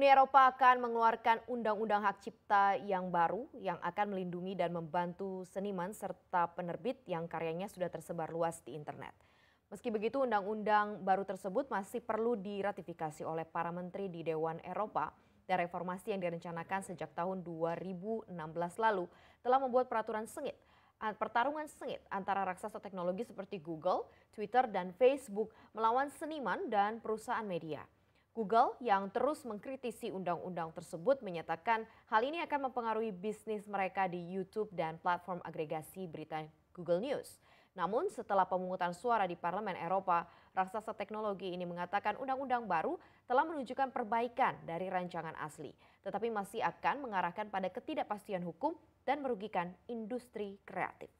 Uni Eropa akan mengeluarkan undang-undang hak cipta yang baru yang akan melindungi dan membantu seniman serta penerbit yang karyanya sudah tersebar luas di internet. Meski begitu, undang-undang baru tersebut masih perlu diratifikasi oleh para menteri di Dewan Eropa dan reformasi yang direncanakan sejak tahun 2016 lalu telah membuat peraturan sengit pertarungan sengit antara raksasa teknologi seperti Google, Twitter, dan Facebook melawan seniman dan perusahaan media. Google yang terus mengkritisi undang-undang tersebut menyatakan hal ini akan mempengaruhi bisnis mereka di YouTube dan platform agregasi berita Google News. Namun setelah pemungutan suara di Parlemen Eropa, raksasa teknologi ini mengatakan undang-undang baru telah menunjukkan perbaikan dari rancangan asli, tetapi masih akan mengarahkan pada ketidakpastian hukum dan merugikan industri kreatif.